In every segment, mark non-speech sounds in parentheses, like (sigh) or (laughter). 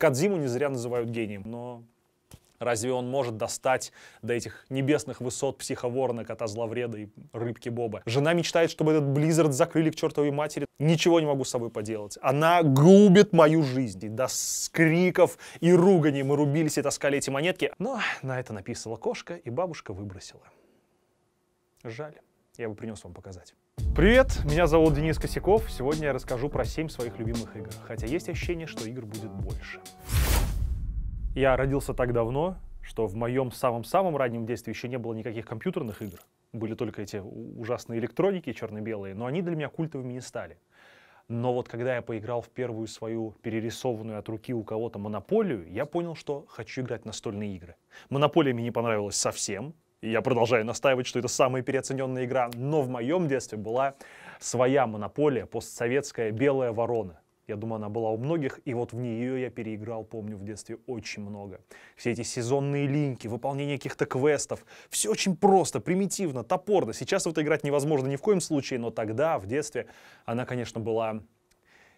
Кадзиму не зря называют гением, но Разве он может достать до этих небесных высот психоворона, кота зловреда и рыбки Боба? Жена мечтает, чтобы этот Близзард закрыли к чертовой матери. Ничего не могу с собой поделать. Она губит мою жизнь. И до скриков и руганий мы рубились и таскали эти монетки. Но на это написала кошка, и бабушка выбросила. Жаль я бы принес вам показать. Привет, меня зовут Денис Косяков. Сегодня я расскажу про 7 своих любимых игр, хотя есть ощущение, что игр будет больше. Я родился так давно, что в моем самом-самом раннем детстве еще не было никаких компьютерных игр. Были только эти ужасные электроники черно-белые, но они для меня культовыми не стали. Но вот когда я поиграл в первую свою перерисованную от руки у кого-то монополию, я понял, что хочу играть настольные игры. Монополия мне не понравилась совсем, и я продолжаю настаивать, что это самая переоцененная игра, но в моем детстве была своя монополия, постсоветская «Белая ворона». Я думаю, она была у многих, и вот в нее я переиграл, помню, в детстве очень много. Все эти сезонные линки, выполнение каких-то квестов, все очень просто, примитивно, топорно. Сейчас в это играть невозможно ни в коем случае, но тогда, в детстве, она, конечно, была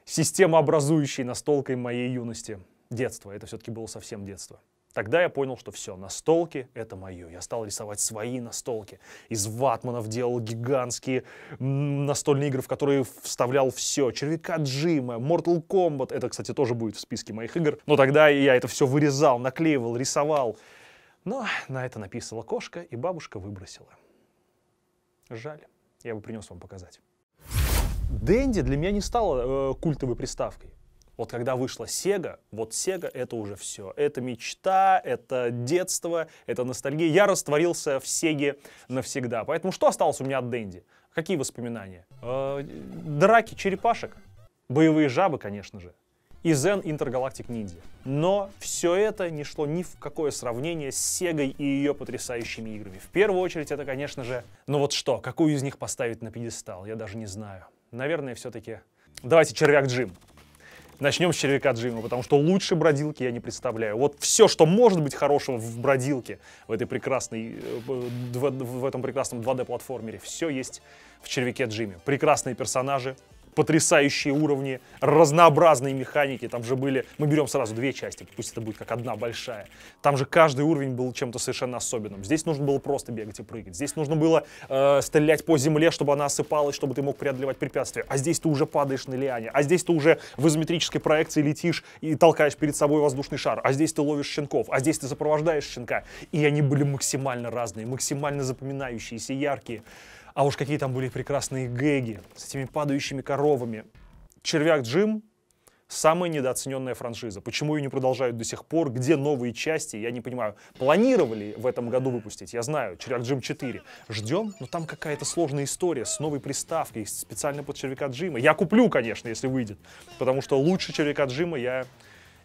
системообразующей настолкой моей юности. Детство, это все-таки было совсем детство. Тогда я понял, что все, настолки — это мое. Я стал рисовать свои настолки. Из ватманов делал гигантские настольные игры, в которые вставлял все. Червяка Джима, Mortal Kombat — это, кстати, тоже будет в списке моих игр. Но тогда я это все вырезал, наклеивал, рисовал. Но на это написала кошка, и бабушка выбросила. Жаль. Я бы принес вам показать. Дэнди для меня не стала э, культовой приставкой. Вот когда вышла Sega, вот Sega — это уже все. Это мечта, это детство, это ностальгия. Я растворился в Sega навсегда. Поэтому что осталось у меня от Дэнди? Какие воспоминания? Э, драки черепашек, боевые жабы, конечно же, и Zen Intergalactic Ninja. Но все это не шло ни в какое сравнение с Сегой и ее потрясающими играми. В первую очередь это, конечно же, ну вот что, какую из них поставить на пьедестал, я даже не знаю. Наверное, все-таки... Давайте червяк Джим. Начнем с червяка Джима, потому что лучше бродилки я не представляю. Вот все, что может быть хорошего в бродилке, в этой прекрасной, э, в этом прекрасном 2D-платформере, все есть в червяке Джиме. Прекрасные персонажи, потрясающие уровни, разнообразные механики. Там же были, мы берем сразу две части, пусть это будет как одна большая. Там же каждый уровень был чем-то совершенно особенным. Здесь нужно было просто бегать и прыгать. Здесь нужно было э, стрелять по земле, чтобы она осыпалась, чтобы ты мог преодолевать препятствия. А здесь ты уже падаешь на лиане. А здесь ты уже в изометрической проекции летишь и толкаешь перед собой воздушный шар. А здесь ты ловишь щенков. А здесь ты сопровождаешь щенка. И они были максимально разные, максимально запоминающиеся, яркие. А уж какие там были прекрасные гэги с этими падающими коровами. Червяк Джим самая недооцененная франшиза. Почему ее не продолжают до сих пор? Где новые части? Я не понимаю. Планировали в этом году выпустить, я знаю, Червяк Джим 4. Ждем, но там какая-то сложная история с новой приставкой, специально под Червяка Джима. Я куплю, конечно, если выйдет, потому что лучше Червяка Джима я,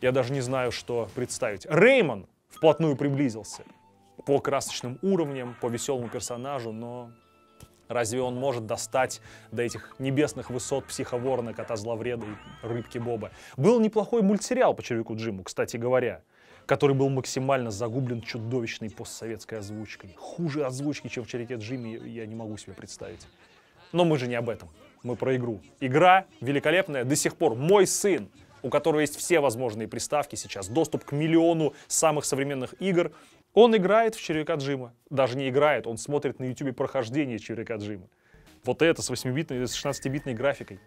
я даже не знаю, что представить. Реймон вплотную приблизился по красочным уровням, по веселому персонажу, но Разве он может достать до этих небесных высот психоворона, кота зловреда и рыбки Боба? Был неплохой мультсериал по червяку Джиму, кстати говоря который был максимально загублен чудовищной постсоветской озвучкой. Хуже озвучки, чем в «Череке Джиме, я не могу себе представить. Но мы же не об этом. Мы про игру. Игра великолепная до сих пор. Мой сын, у которого есть все возможные приставки сейчас, доступ к миллиону самых современных игр, он играет в червяка Джима. Даже не играет, он смотрит на YouTube прохождение червяка Джима. Вот это с 8-битной, с 16-битной графикой.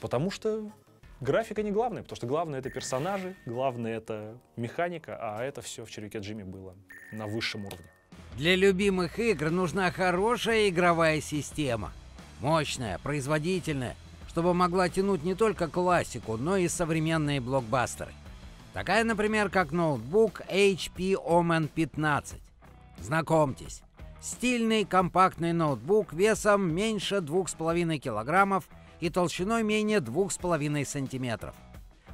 Потому что графика не главная, потому что главное это персонажи, главное это механика, а это все в червяке Джиме было на высшем уровне. Для любимых игр нужна хорошая игровая система. Мощная, производительная, чтобы могла тянуть не только классику, но и современные блокбастеры. Такая, например, как ноутбук HP Omen 15. Знакомьтесь, стильный компактный ноутбук весом меньше 2,5 килограммов и толщиной менее 2,5 сантиметров.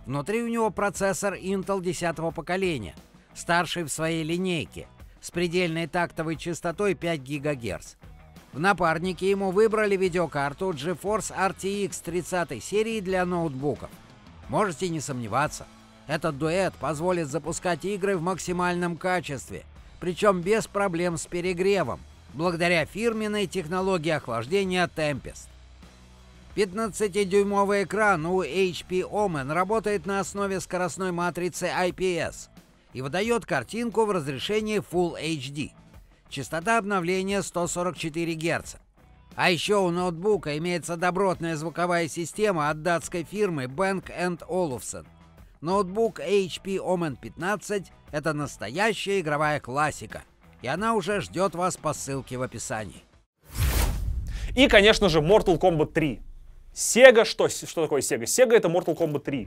Внутри у него процессор Intel 10 поколения, старший в своей линейке, с предельной тактовой частотой 5 ГГц. В напарнике ему выбрали видеокарту GeForce RTX 30 серии для ноутбуков. Можете не сомневаться – этот дуэт позволит запускать игры в максимальном качестве, причем без проблем с перегревом, благодаря фирменной технологии охлаждения Tempest. 15-дюймовый экран у HP Omen работает на основе скоростной матрицы IPS и выдает картинку в разрешении Full HD. Частота обновления 144 Гц. А еще у ноутбука имеется добротная звуковая система от датской фирмы Bang Olufsen – Ноутбук HP Omen 15 — это настоящая игровая классика, и она уже ждет вас по ссылке в описании. И, конечно же, Mortal Kombat 3. Sega, что, что такое Sega? Sega — это Mortal Kombat 3, э,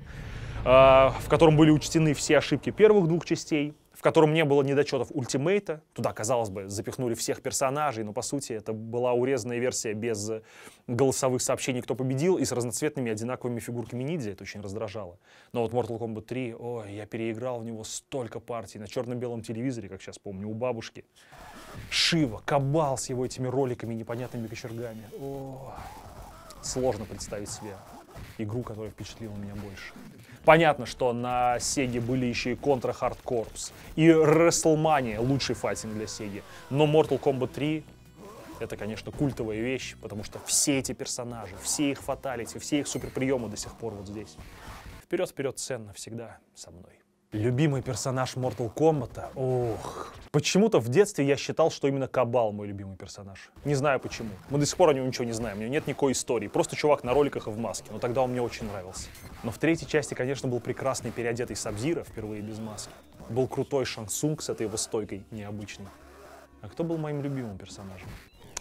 а, в котором были учтены все ошибки первых двух частей, в котором не было недочетов ультимейта. Туда, казалось бы, запихнули всех персонажей, но, по сути, это была урезанная версия без голосовых сообщений, кто победил, и с разноцветными одинаковыми фигурками ниндзя. Это очень раздражало. Но вот Mortal Kombat 3, ой, я переиграл в него столько партий на черно-белом телевизоре, как сейчас помню, у бабушки. Шива, Кабал с его этими роликами непонятными кочергами. О, сложно представить себе игру, которая впечатлила меня больше. Понятно, что на Сеге были еще и Contra Hard Corps, и WrestleMania лучший файтинг для Сеги. Но Mortal Kombat 3 это, конечно, культовая вещь, потому что все эти персонажи, все их фаталити, все их суперприемы до сих пор вот здесь. Вперед-вперед, ценно всегда со мной. Любимый персонаж Mortal Kombat? Ох. Почему-то в детстве я считал, что именно Кабал мой любимый персонаж. Не знаю почему. Мы до сих пор о нем ничего не знаем, у него нет никакой истории. Просто чувак на роликах и в маске, но тогда он мне очень нравился. Но в третьей части, конечно, был прекрасный переодетый Сабзира, впервые без маски. Был крутой Шансунг с этой его стойкой необычной. А кто был моим любимым персонажем?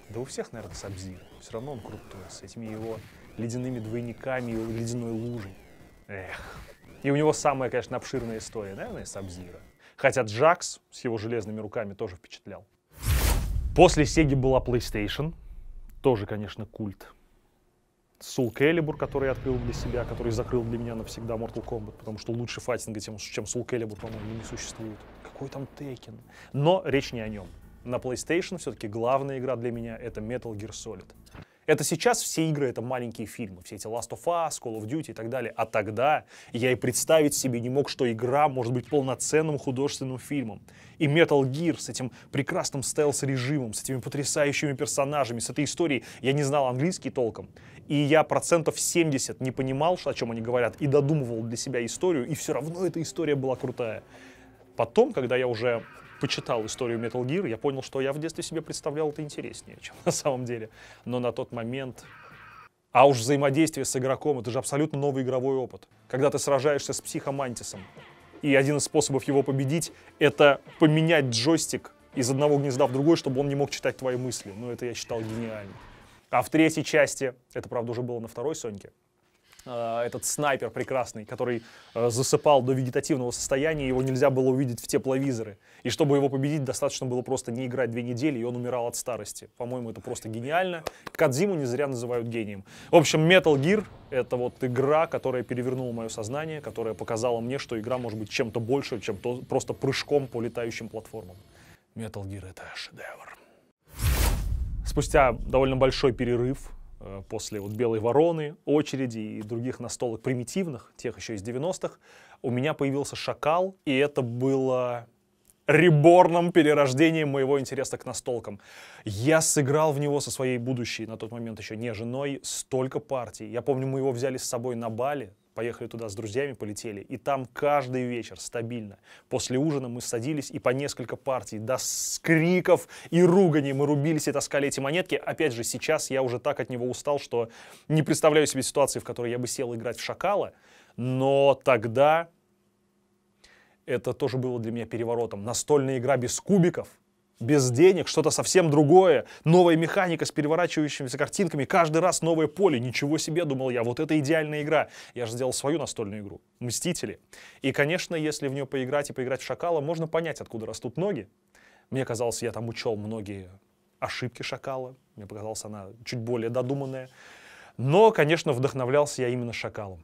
Да у всех, наверное, Сабзира. Все равно он крутой, с этими его ледяными двойниками и ледяной лужей. Эх. И у него самая, конечно, обширная история, наверное, с Сабзира. Хотя Джакс с его железными руками тоже впечатлял. После Сеги была PlayStation. Тоже, конечно, культ. Soul Calibur, который я открыл для себя, который закрыл для меня навсегда Mortal Kombat, потому что лучше файтинга, тем, чем Soul Calibur, по-моему, не существует. Какой там Tekken? Но речь не о нем. На PlayStation все-таки главная игра для меня — это Metal Gear Solid. Это сейчас все игры — это маленькие фильмы, все эти Last of Us, Call of Duty и так далее. А тогда я и представить себе не мог, что игра может быть полноценным художественным фильмом. И Metal Gear с этим прекрасным стелс-режимом, с этими потрясающими персонажами, с этой историей. Я не знал английский толком, и я процентов 70 не понимал, о чем они говорят, и додумывал для себя историю, и все равно эта история была крутая. Потом, когда я уже почитал историю Metal Gear, я понял, что я в детстве себе представлял это интереснее, чем на самом деле. Но на тот момент... А уж взаимодействие с игроком, это же абсолютно новый игровой опыт. Когда ты сражаешься с психомантисом, и один из способов его победить — это поменять джойстик из одного гнезда в другой, чтобы он не мог читать твои мысли. Ну, это я считал гениально. А в третьей части, это, правда, уже было на второй Соньке, а, этот снайпер прекрасный, который э, засыпал до вегетативного состояния, его нельзя было увидеть в тепловизоры. И чтобы его победить, достаточно было просто не играть две недели, и он умирал от старости. По-моему, это просто гениально. Кадзиму не зря называют гением. В общем, Metal Gear — это вот игра, которая перевернула мое сознание, которая показала мне, что игра может быть чем-то больше, чем то, просто прыжком по летающим платформам. Metal Gear — это шедевр. Спустя довольно большой перерыв Э, после вот «Белой вороны», «Очереди» и других настолок примитивных, тех еще из 90-х, у меня появился «Шакал», и это было реборном перерождением моего интереса к настолкам. Я сыграл в него со своей будущей, на тот момент еще не женой, столько партий. Я помню, мы его взяли с собой на Бали, поехали туда с друзьями, полетели. И там каждый вечер стабильно. После ужина мы садились и по несколько партий, до скриков и руганий мы рубились и таскали эти монетки. Опять же, сейчас я уже так от него устал, что не представляю себе ситуации, в которой я бы сел играть в шакала. Но тогда это тоже было для меня переворотом. Настольная игра без кубиков — без денег, что-то совсем другое. Новая механика с переворачивающимися картинками, каждый раз новое поле. Ничего себе, думал я, вот это идеальная игра. Я же сделал свою настольную игру, Мстители. И, конечно, если в нее поиграть и поиграть в Шакала, можно понять, откуда растут ноги. Мне казалось, я там учел многие ошибки Шакала. Мне показалось, она чуть более додуманная. Но, конечно, вдохновлялся я именно Шакалом.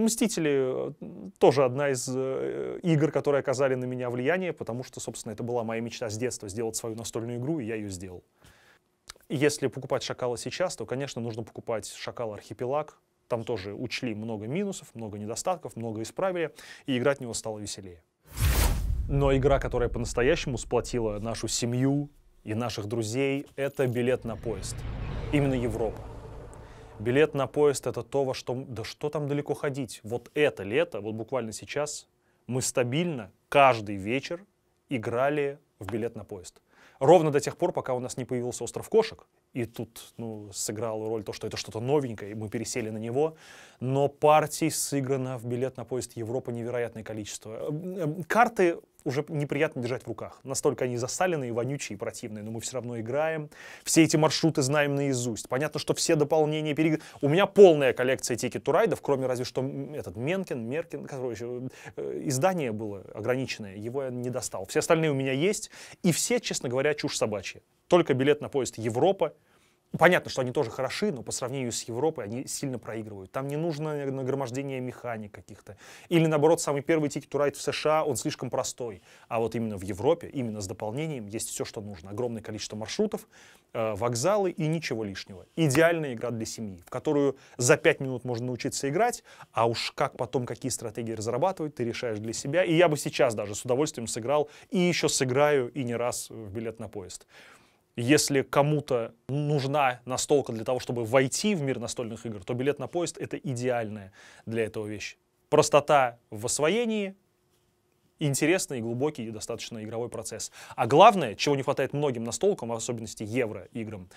Мстители э, тоже одна из э, игр, которые оказали на меня влияние, потому что, собственно, это была моя мечта с детства сделать свою настольную игру, и я ее сделал. Если покупать шакала сейчас, то, конечно, нужно покупать шакал архипелаг. Там тоже учли много минусов, много недостатков, много исправили, и играть в него стало веселее. Но игра, которая по-настоящему сплотила нашу семью и наших друзей, это билет на поезд. Именно Европа. Билет на поезд это то, во что... Да что там далеко ходить? Вот это лето, вот буквально сейчас, мы стабильно каждый вечер играли в билет на поезд. Ровно до тех пор, пока у нас не появился остров кошек. И тут ну, сыграла роль то, что это что-то новенькое, и мы пересели на него. Но партий сыграно в билет на поезд Европа невероятное количество. Карты уже неприятно держать в руках. Настолько они засаленные, вонючие и противные, но мы все равно играем. Все эти маршруты знаем наизусть. Понятно, что все дополнения перег... У меня полная коллекция Ticket to Ride, кроме разве что этот Менкин, Меркин, короче, э, издание было ограниченное, его я не достал. Все остальные у меня есть, и все, честно говоря, чушь собачья. Только билет на поезд Европа, Понятно, что они тоже хороши, но по сравнению с Европой они сильно проигрывают. Там не нужно нагромождение механик каких-то. Или наоборот, самый первый Ticket to Ride в США, он слишком простой. А вот именно в Европе, именно с дополнением, есть все, что нужно. Огромное количество маршрутов, э, вокзалы и ничего лишнего. Идеальная игра для семьи, в которую за 5 минут можно научиться играть, а уж как потом какие стратегии разрабатывать, ты решаешь для себя. И я бы сейчас даже с удовольствием сыграл, и еще сыграю, и не раз в билет на поезд. Если кому-то нужна настолка для того, чтобы войти в мир настольных игр, то билет на поезд — это идеальная для этого вещь. Простота в освоении, интересный и глубокий и достаточно игровой процесс. А главное, чего не хватает многим настолкам, в особенности евро-играм,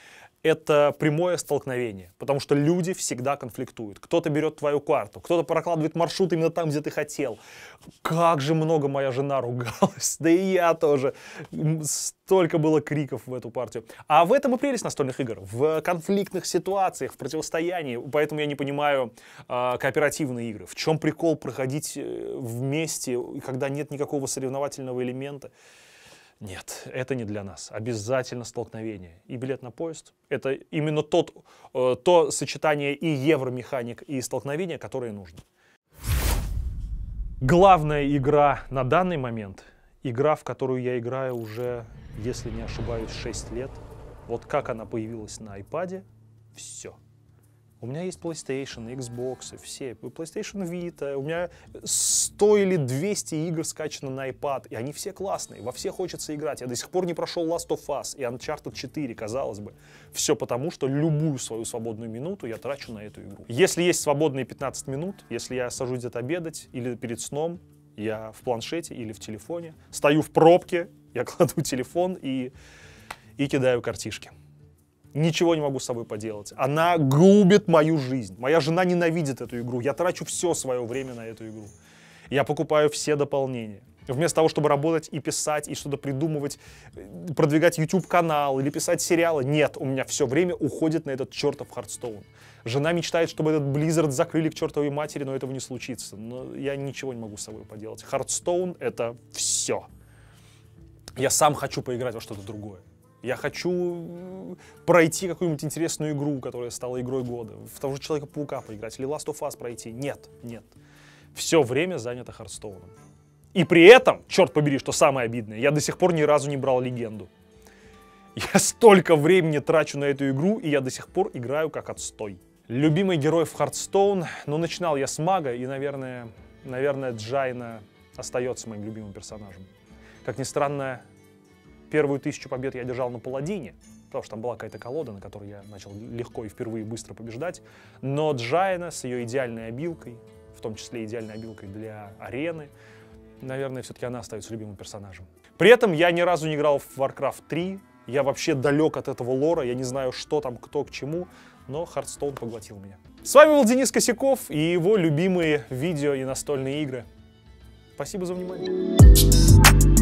это прямое столкновение, потому что люди всегда конфликтуют. Кто-то берет твою карту, кто-то прокладывает маршрут именно там, где ты хотел. Как же много моя жена ругалась, (laughs) да и я тоже столько было криков в эту партию. А в этом и прелесть настольных игр. В конфликтных ситуациях, в противостоянии. Поэтому я не понимаю э, кооперативные игры. В чем прикол проходить э, вместе, когда нет никакого соревновательного элемента? Нет, это не для нас. Обязательно столкновение. И билет на поезд — это именно тот, э, то сочетание и евромеханик, и столкновения, которое нужно. Главная игра на данный момент игра, в которую я играю уже, если не ошибаюсь, 6 лет. Вот как она появилась на iPad, все. У меня есть PlayStation, Xbox, все, PlayStation Vita, у меня 100 или 200 игр скачано на iPad, и они все классные, во все хочется играть. Я до сих пор не прошел Last of Us и Uncharted 4, казалось бы. Все потому, что любую свою свободную минуту я трачу на эту игру. Если есть свободные 15 минут, если я сажусь где-то обедать или перед сном, я в планшете или в телефоне, стою в пробке, я (laughs) кладу телефон и, и кидаю картишки. Ничего не могу с собой поделать. Она губит мою жизнь. Моя жена ненавидит эту игру. Я трачу все свое время на эту игру. Я покупаю все дополнения. Вместо того, чтобы работать и писать, и что-то придумывать, э, продвигать YouTube-канал или писать сериалы, нет, у меня все время уходит на этот чертов Хардстоун. Жена мечтает, чтобы этот Blizzard закрыли к чертовой матери, но этого не случится. Но я ничего не могу с собой поделать. Хардстоун — это все. Я сам хочу поиграть во что-то другое. Я хочу пройти какую-нибудь интересную игру, которая стала игрой года. В того же Человека-паука поиграть или Last of Us пройти. Нет, нет. Все время занято Хардстоуном. И при этом, черт побери, что самое обидное, я до сих пор ни разу не брал легенду. Я столько времени трачу на эту игру, и я до сих пор играю как отстой. Любимый герой в Хардстоун. но ну, начинал я с мага, и, наверное, наверное, Джайна остается моим любимым персонажем. Как ни странно, первую тысячу побед я держал на Паладине, потому что там была какая-то колода, на которой я начал легко и впервые быстро побеждать. Но Джайна с ее идеальной обилкой, в том числе идеальной обилкой для арены, наверное, все-таки она остается любимым персонажем. При этом я ни разу не играл в Warcraft 3, я вообще далек от этого лора, я не знаю, что там, кто к чему но Хардстоун поглотил меня. С вами был Денис Косяков и его любимые видео и настольные игры. Спасибо за внимание.